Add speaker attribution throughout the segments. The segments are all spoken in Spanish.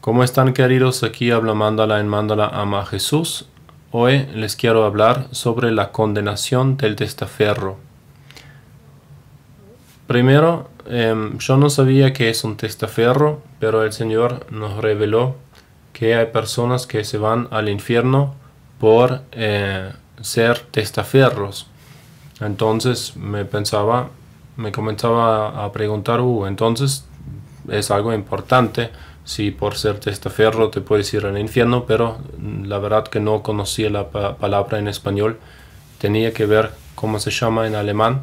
Speaker 1: ¿Cómo están queridos? Aquí habla Mándala en Mándala Ama Jesús. Hoy les quiero hablar sobre la condenación del testaferro. Primero, em, yo no sabía que es un testaferro, pero el Señor nos reveló que hay personas que se van al infierno por eh, ser testaferros. Entonces me pensaba, me comenzaba a preguntar, uh, entonces es algo importante si por ser testaferro te puedes ir al infierno, pero la verdad que no conocía la palabra en español, tenía que ver cómo se llama en alemán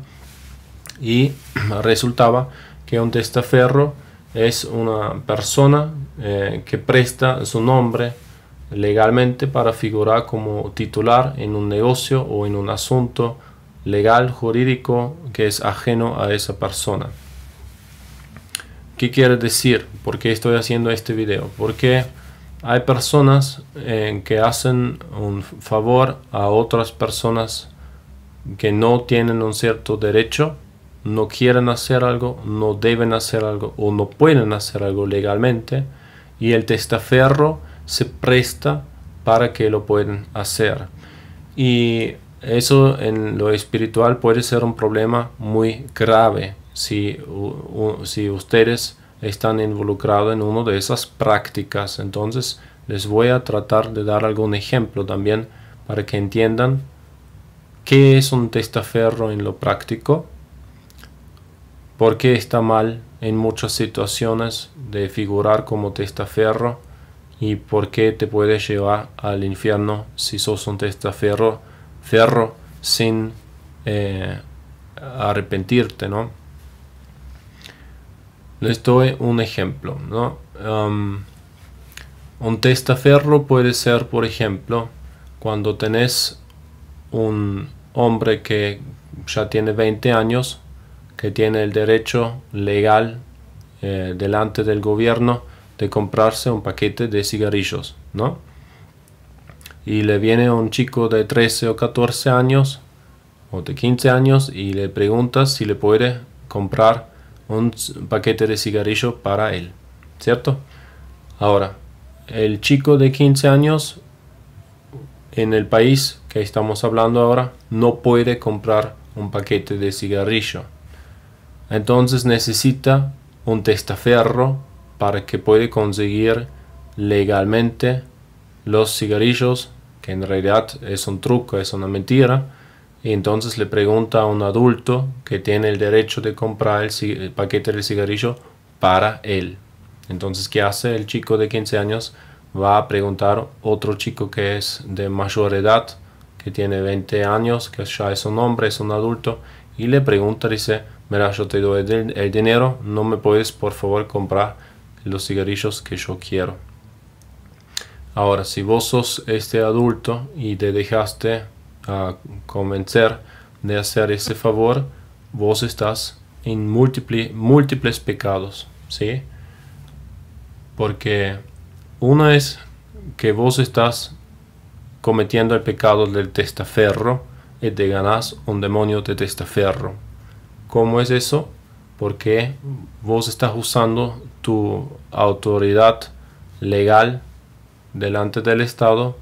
Speaker 1: y resultaba que un testaferro es una persona eh, que presta su nombre legalmente para figurar como titular en un negocio o en un asunto legal jurídico que es ajeno a esa persona. ¿Qué quiere decir? ¿Por qué estoy haciendo este video? Porque hay personas eh, que hacen un favor a otras personas que no tienen un cierto derecho, no quieren hacer algo, no deben hacer algo o no pueden hacer algo legalmente y el testaferro se presta para que lo puedan hacer. Y eso en lo espiritual puede ser un problema muy grave si, ustedes están involucrados en una de esas prácticas. Entonces les voy a tratar de dar algún ejemplo también para que entiendan qué es un testaferro en lo práctico, por qué está mal en muchas situaciones de figurar como testaferro y por qué te puede llevar al infierno si sos un testaferro ferro sin eh, arrepentirte, ¿no? Les doy un ejemplo. un testaferro puede ser, por ejemplo, cuando tenés un hombre que ya tiene 20 años, que tiene el derecho legal eh, delante del gobierno de comprarse un paquete de cigarrillos, ¿no? Y le viene un chico de 13 o 14 años o de 15 años y le pregunta si le puede comprar un paquete de cigarrillo para él, ¿cierto? Ahora, el chico de 15 años en el país que estamos hablando ahora no puede comprar un paquete de cigarrillo. Entonces necesita un testaferro para que pueda conseguir legalmente los cigarrillos, que en realidad es un truco, es una mentira, y entonces le pregunta a un adulto que tiene el derecho de comprar el, paquete del cigarrillo para él. Entonces, ¿qué hace el chico de 15 años? Va a preguntar otro chico que es de mayor edad, que tiene 20 años, que ya es un hombre, es un adulto, y le pregunta, dice, mira, yo te doy el dinero, no me puedes por favor comprar los cigarrillos que yo quiero. Ahora, si vos sos este adulto y te dejaste a convencer de hacer ese favor, vos estás en múltiples múltiples pecados, ¿sí? Porque uno es que vos estás cometiendo el pecado del testaferro y te ganas un demonio de testaferro. ¿Cómo es eso? Porque vos estás usando tu autoridad legal delante del Estado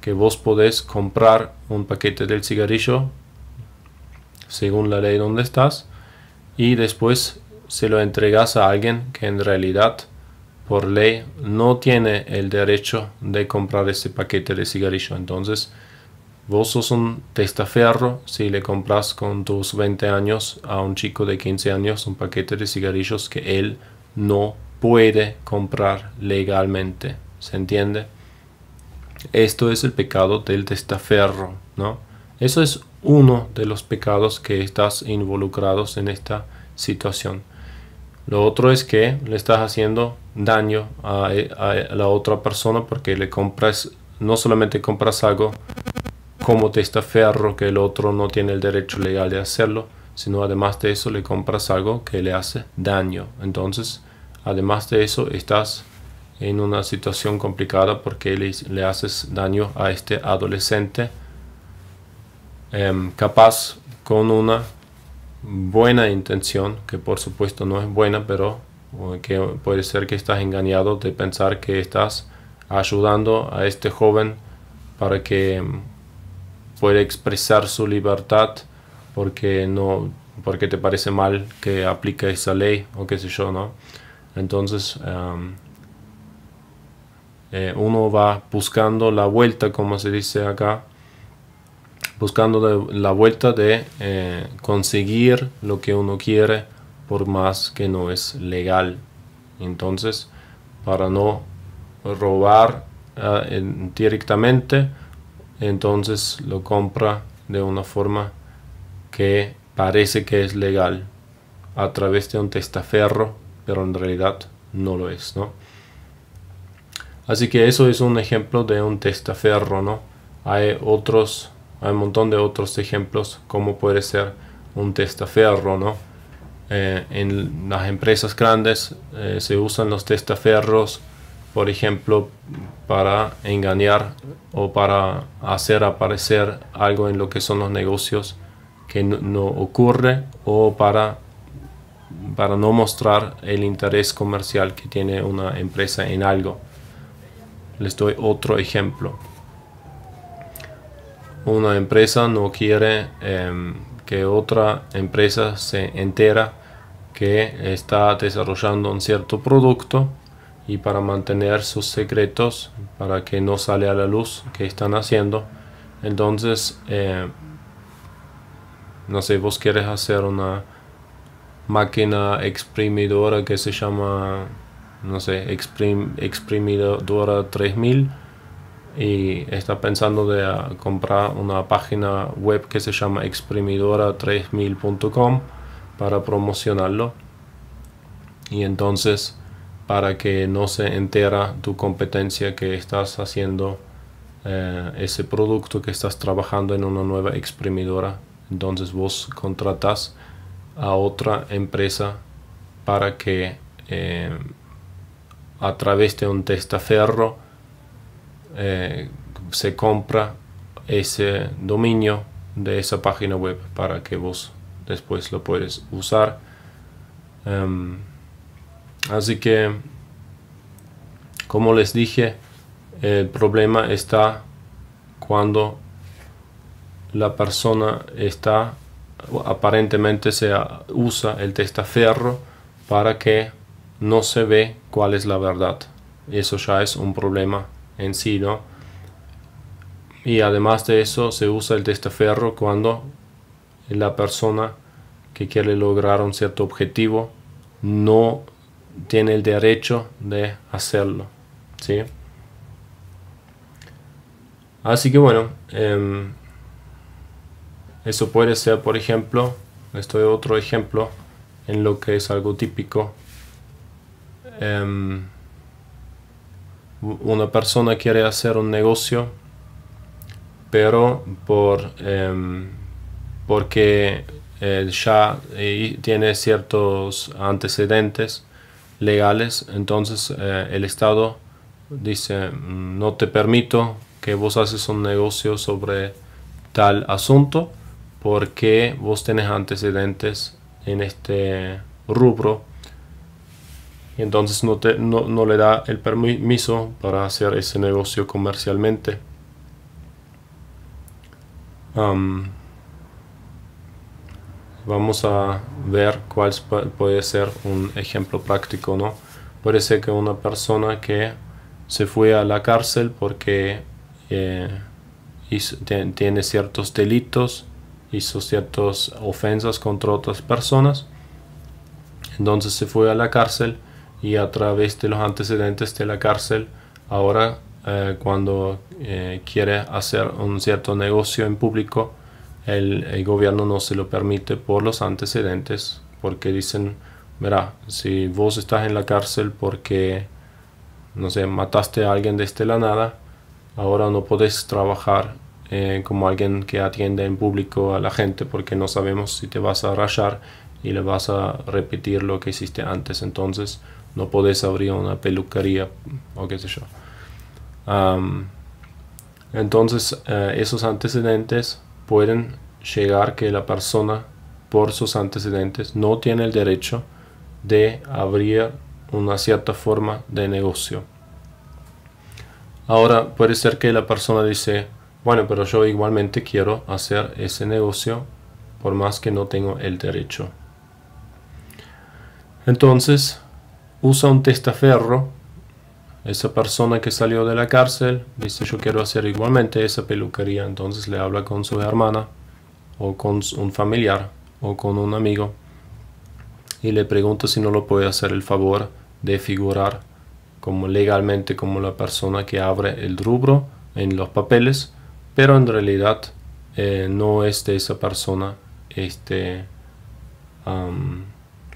Speaker 1: que vos podés comprar un paquete del cigarrillo según la ley donde estás y después se lo entregas a alguien que en realidad por ley no tiene el derecho de comprar ese paquete de cigarrillo. Entonces, vos sos un testaferro si le compras con tus 20 años a un chico de 15 años un paquete de cigarrillos que él no puede comprar legalmente. ¿Se entiende? Esto es el pecado del testaferro, ¿no? Eso es uno de los pecados que estás involucrados en esta situación. Lo otro es que le estás haciendo daño a, la otra persona porque le compras, no solamente compras algo como testaferro que el otro no tiene el derecho legal de hacerlo, sino además de eso le compras algo que le hace daño. Entonces, además de eso, estás en una situación complicada porque le, le haces daño a este adolescente em, capaz con una buena intención, que por supuesto no es buena, pero que puede ser que estás engañado de pensar que estás ayudando a este joven para que em, pueda expresar su libertad porque no porque te parece mal que aplique esa ley o qué sé yo, ¿no? Entonces, em, eh, uno va buscando la vuelta, como se dice acá, buscando la vuelta de eh, conseguir lo que uno quiere por más que no es legal. Entonces, para no robar eh, directamente, entonces lo compra de una forma que parece que es legal a través de un testaferro, pero en realidad no lo es, ¿no? Así que eso es un ejemplo de un testaferro, ¿no? Hay otros, hay un montón de otros ejemplos como puede ser un testaferro, ¿no? Eh, en las empresas grandes eh, se usan los testaferros, por ejemplo, para engañar o para hacer aparecer algo en lo que son los negocios que no, no ocurre o para para no mostrar el interés comercial que tiene una empresa en algo. Les doy otro ejemplo. Una empresa no quiere em, que otra empresa se entera que está desarrollando un cierto producto y para mantener sus secretos, para que no sale a la luz que están haciendo. Entonces, eh, no sé, vos quieres hacer una máquina exprimidora que se llama no sé, exprim, exprimidora 3000 y está pensando de ah, comprar una página web que se llama exprimidora3000.com para promocionarlo y entonces para que no se entera tu competencia que estás haciendo eh, ese producto que estás trabajando en una nueva exprimidora entonces vos contratas a otra empresa para que eh, a través de un testaferro eh, se compra ese dominio de esa página web para que vos después lo puedes usar em, así que como les dije el problema está cuando la persona está aparentemente se usa el testaferro para que no se ve cuál es la verdad. Eso ya es un problema en sí, ¿no? Y además de eso se usa el testaferro cuando la persona que quiere lograr un cierto objetivo no tiene el derecho de hacerlo, Así que bueno, em, eso puede ser, por ejemplo, esto es otro ejemplo en lo que es algo típico Em, una persona quiere hacer un negocio, pero por, em, porque eh, ya eh, tiene ciertos antecedentes legales, entonces eh, el Estado dice, mm, no te permito que vos haces un negocio sobre tal asunto porque vos tenés antecedentes en este rubro y entonces no, no, le da el permiso para hacer ese negocio comercialmente. vamos a ver cuál puede ser un ejemplo práctico, ¿no? Puede ser que una persona que se fue a la cárcel porque eh, tiene ciertos delitos, hizo ciertas ofensas contra otras personas, entonces se fue a la cárcel y a través de los antecedentes de la cárcel, ahora eh, cuando eh, quiere hacer un cierto negocio en público, el, gobierno no se lo permite por los antecedentes, porque dicen, mira, si vos estás en la cárcel porque, no sé, mataste a alguien desde la nada, ahora no podés trabajar eh, como alguien que atiende en público a la gente porque no sabemos si te vas a rayar y le vas a repetir lo que hiciste antes. Entonces, no podés abrir una peluquería o qué sé yo. entonces eh, esos antecedentes pueden llegar que la persona por sus antecedentes no tiene el derecho de abrir una cierta forma de negocio. Ahora puede ser que la persona dice, bueno, pero yo igualmente quiero hacer ese negocio por más que no tengo el derecho. Entonces, usa un testaferro. Esa persona que salió de la cárcel dice yo quiero hacer igualmente esa peluquería. Entonces le habla con su hermana o con un familiar o con un amigo y le pregunta si no lo puede hacer el favor de figurar como legalmente como la persona que abre el rubro en los papeles, pero en realidad eh, no es de esa persona este,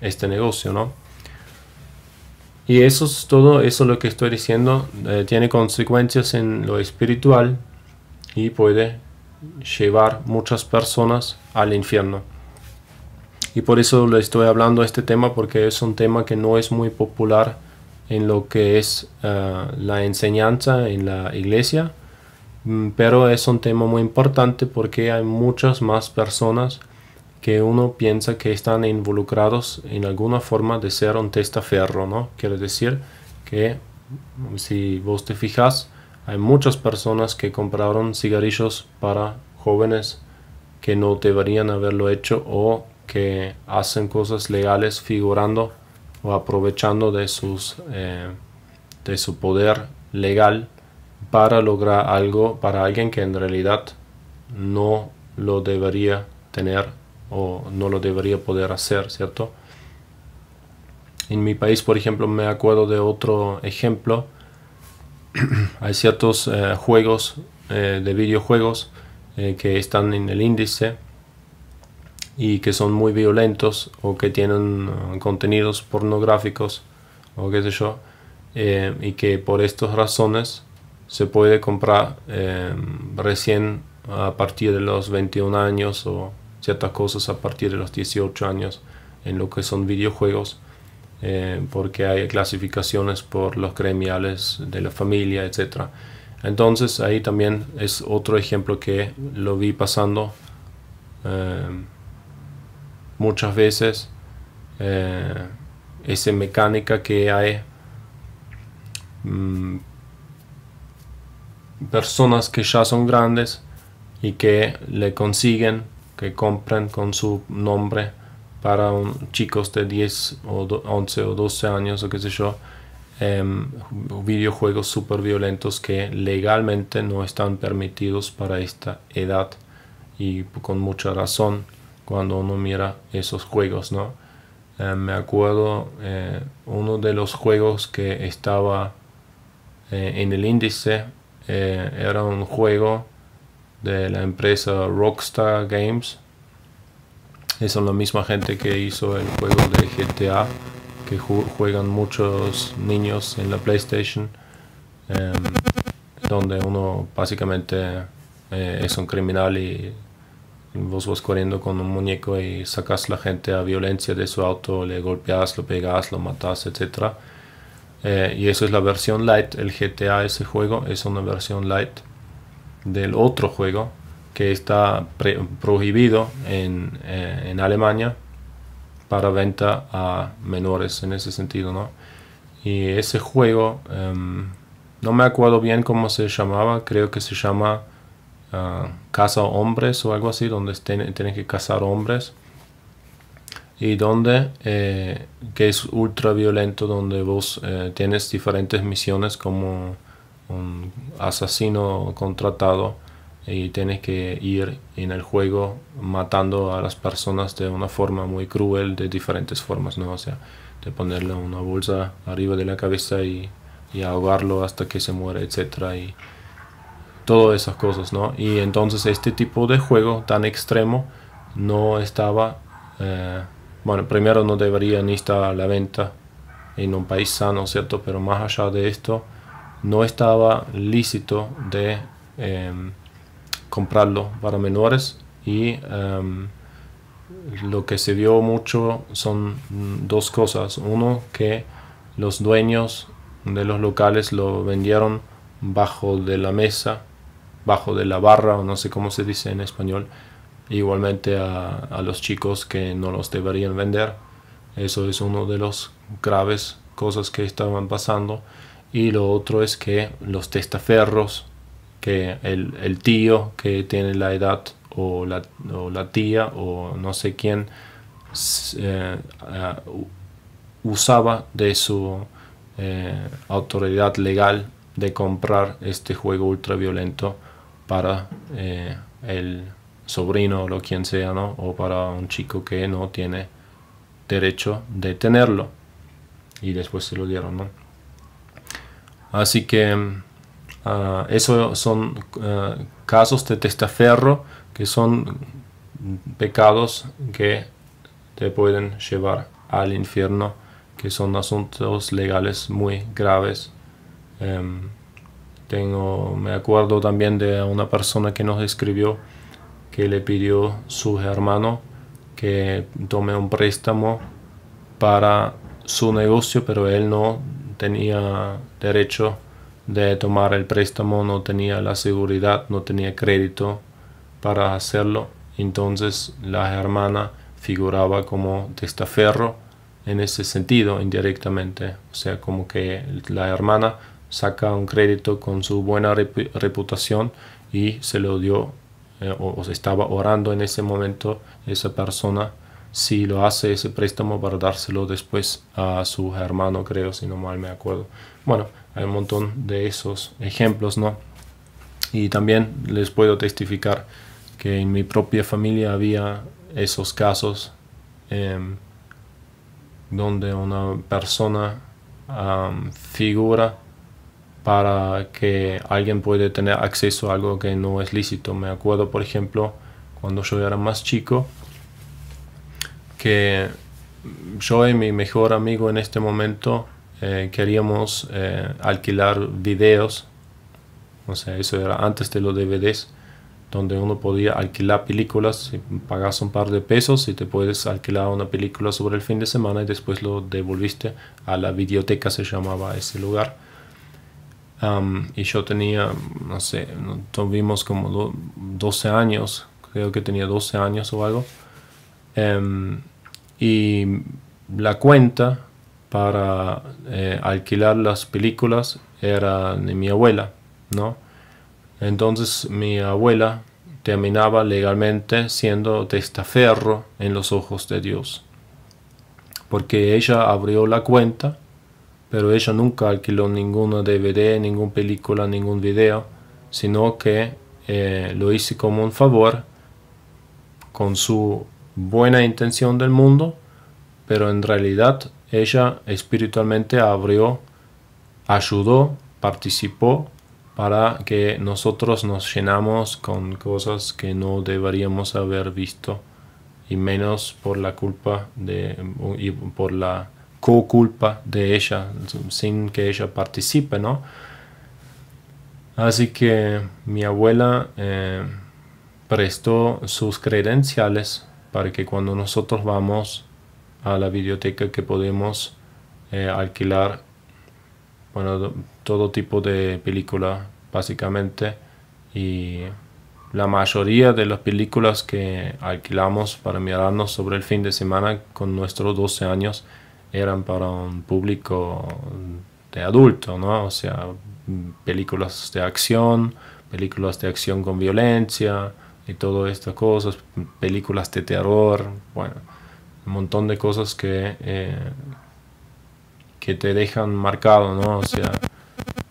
Speaker 1: este negocio, ¿no? Y eso es todo, eso es lo que estoy diciendo, eh, tiene consecuencias en lo espiritual y puede llevar muchas personas al infierno. Y por eso le estoy hablando este tema, porque es un tema que no es muy popular en lo que es eh, la enseñanza en la iglesia, mm, pero es un tema muy importante porque hay muchas más personas que uno piensa que están involucrados en alguna forma de ser un testaferro, ¿no? Quiere decir que si vos te fijas, hay muchas personas que compraron cigarrillos para jóvenes que no deberían haberlo hecho o que hacen cosas legales figurando o aprovechando de, sus, eh, de su poder legal para lograr algo para alguien que en realidad no lo debería tener o no lo debería poder hacer, ¿cierto? En mi país, por ejemplo, me acuerdo de otro ejemplo. Hay ciertos eh, juegos eh, de videojuegos eh, que están en el índice y que son muy violentos o que tienen contenidos pornográficos o qué sé yo y que por estas razones se puede comprar recién a partir de los 21 años o ciertas cosas a partir de los 18 años en lo que son videojuegos, eh, porque hay clasificaciones por los gremiales de la familia, etc. Entonces ahí también es otro ejemplo que lo vi pasando eh, muchas veces, eh, esa mecánica que hay. Mm, personas que ya son grandes y que le consiguen que compran con su nombre para chicos de 10 o 11 o 12 años o qué sé yo, em, videojuegos súper violentos que legalmente no están permitidos para esta edad y con mucha razón cuando uno mira esos juegos, ¿no? Em, me acuerdo eh, uno de los juegos que estaba eh, en el índice eh, era un juego de la empresa Rockstar Games. Es la misma gente que hizo el juego de GTA, que juegan muchos niños en la PlayStation, em, donde uno básicamente eh, es un criminal y vos vas corriendo con un muñeco y sacas la gente a violencia de su auto, le golpeas, lo pegas, lo matas, etc. Eh, y eso es la versión light, el GTA, ese juego, es una versión light del otro juego que está prohibido eh, en, Alemania para venta a menores en ese sentido, ¿no? Y ese juego, em, no me acuerdo bien cómo se llamaba, creo que se llama ah, Casa Hombres o algo así, donde tienen que cazar hombres. Y donde, eh, que es ultra violento, donde vos eh, tienes diferentes misiones como un asesino contratado y tienes que ir en el juego matando a las personas de una forma muy cruel, de diferentes formas, ¿no? O sea, de ponerle una bolsa arriba de la cabeza y, ahogarlo hasta que se muere, etcétera Y todas esas cosas, ¿no? Y entonces este tipo de juego tan extremo no estaba, eh, bueno, primero no debería ni estar a la venta en un país sano, ¿cierto? Pero más allá de esto, no estaba lícito de em, comprarlo para menores y em, lo que se vio mucho son dos cosas. Uno, que los dueños de los locales lo vendieron bajo de la mesa, bajo de la barra, o no sé cómo se dice en español, igualmente a, los chicos que no los deberían vender. Eso es una de las graves cosas que estaban pasando. Y lo otro es que los testaferros, que el, tío que tiene la edad o la, tía o no sé quién eh, usaba de su eh, autoridad legal de comprar este juego ultraviolento para eh, el sobrino o lo quien sea, ¿no? O para un chico que no tiene derecho de tenerlo. Y después se lo dieron, ¿no? Así que ah, esos son ah, casos de testaferro que son pecados que te pueden llevar al infierno, que son asuntos legales muy graves. Em, tengo, me acuerdo también de una persona que nos escribió que le pidió su hermano que tome un préstamo para su negocio, pero él no tenía derecho de tomar el préstamo, no tenía la seguridad, no tenía crédito para hacerlo. Entonces la hermana figuraba como testaferro en ese sentido indirectamente. O sea, como que la hermana saca un crédito con su buena reputación y se lo dio eh, o, o estaba orando en ese momento esa persona si lo hace ese préstamo para dárselo después a su hermano, creo, si no mal me acuerdo. Bueno, hay un montón de esos ejemplos, ¿no? Y también les puedo testificar que en mi propia familia había esos casos em, donde una persona figura para que alguien puede tener acceso a algo que no es lícito. Me acuerdo, por ejemplo, cuando yo era más chico, que yo y mi mejor amigo en este momento eh, queríamos eh, alquilar videos, o sea, eso era antes de los DVDs, donde uno podía alquilar películas, y pagas un par de pesos y te puedes alquilar una película sobre el fin de semana y después lo devolviste a la biblioteca. se llamaba ese lugar. y yo tenía, no sé, tuvimos como 12 años, creo que tenía 12 años o algo. Em, y la cuenta para eh, alquilar las películas era de mi abuela, ¿no? Entonces mi abuela terminaba legalmente siendo testaferro en los ojos de Dios, porque ella abrió la cuenta, pero ella nunca alquiló ningún DVD, ninguna película, ningún video, sino que eh, lo hice como un favor con su buena intención del mundo, pero en realidad ella espiritualmente abrió, ayudó, participó para que nosotros nos llenamos con cosas que no deberíamos haber visto y menos por la culpa de, y por la co-culpa de ella, sin que ella participe, ¿no? Así que mi abuela eh, prestó sus credenciales para que cuando nosotros vamos a la biblioteca que podemos eh, alquilar bueno, todo tipo de película básicamente y la mayoría de las películas que alquilamos para mirarnos sobre el fin de semana con nuestros 12 años eran para un público de adulto, ¿no? O sea, películas de acción, películas de acción con violencia, y todo estas cosas, películas de terror, bueno, un montón de cosas que, eh, que te dejan marcado, ¿no? O sea,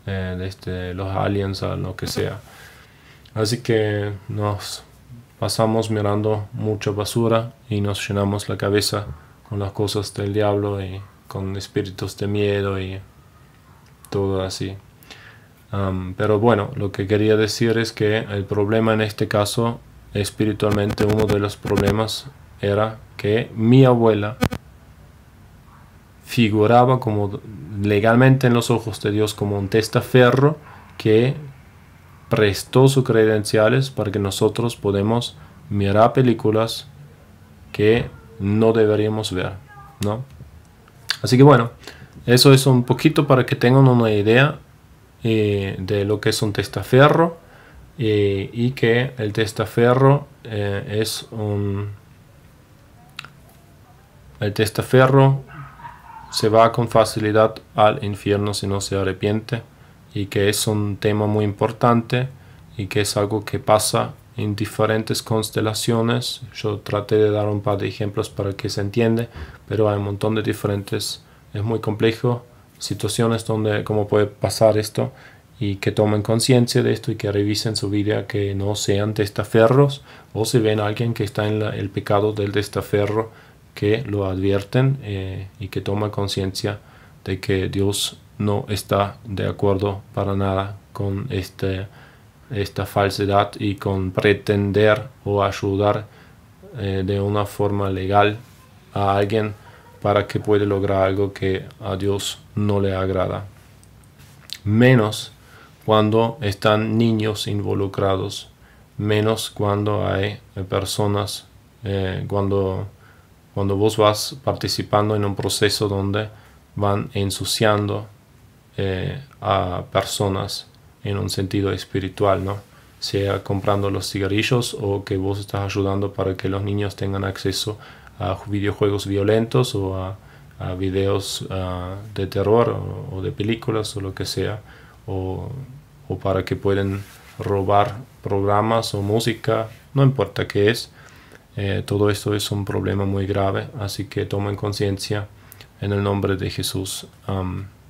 Speaker 1: eh, desde los aliens a lo que sea. Así que nos pasamos mirando mucha basura y nos llenamos la cabeza con las cosas del diablo y con espíritus de miedo y todo así pero bueno, lo que quería decir es que el problema en este caso, espiritualmente, uno de los problemas era que mi abuela figuraba como legalmente en los ojos de Dios como un testaferro que prestó sus credenciales para que nosotros podamos mirar películas que no deberíamos ver, ¿no? Así que bueno, eso es un poquito para que tengan una idea eh, de lo que es un testaferro eh, y que el testaferro eh, es un... El testaferro se va con facilidad al infierno si no se arrepiente y que es un tema muy importante y que es algo que pasa en diferentes constelaciones. Yo traté de dar un par de ejemplos para que se entiende, pero hay un montón de diferentes, es muy complejo situaciones donde cómo puede pasar esto y que tomen conciencia de esto y que revisen su vida, que no sean testaferros o si ven a alguien que está en el pecado del testaferro, que lo advierten eh, y que tomen conciencia de que Dios no está de acuerdo para nada con este, esta falsedad y con pretender o ayudar eh, de una forma legal a alguien para que puede lograr algo que a Dios no le agrada. Menos cuando están niños involucrados, menos cuando hay eh, personas, eh, cuando, cuando vos vas participando en un proceso donde van ensuciando eh, a personas en un sentido espiritual, ¿no? sea comprando los cigarrillos o que vos estás ayudando para que los niños tengan acceso a videojuegos violentos o a, videos ah, de terror o, de películas o lo que sea, o, para que pueden robar programas o música, no importa qué es. Eh, todo esto es un problema muy grave, así que tomen conciencia en el nombre de Jesús.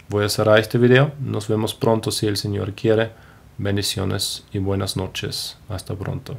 Speaker 1: voy a cerrar este video, nos vemos pronto si el Señor quiere. Bendiciones y buenas noches. Hasta pronto.